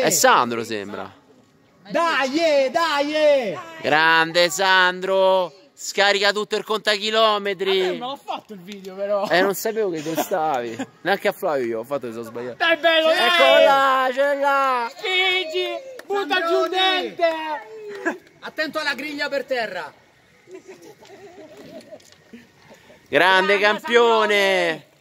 È Sandro sembra. Dai, eh, dai! Eh. Grande Sandro! Scarica tutto il contachilometri! Ma non l'ho fatto il video però! Eh non sapevo che costavi! Neanche a Flavio io ho fatto che sono sbagliato! Dai bello! Ecco là, c'è là! Spingi! Butta Sandroni. giù niente! Attento alla griglia per terra! Grande, Grande campione! Sandroni.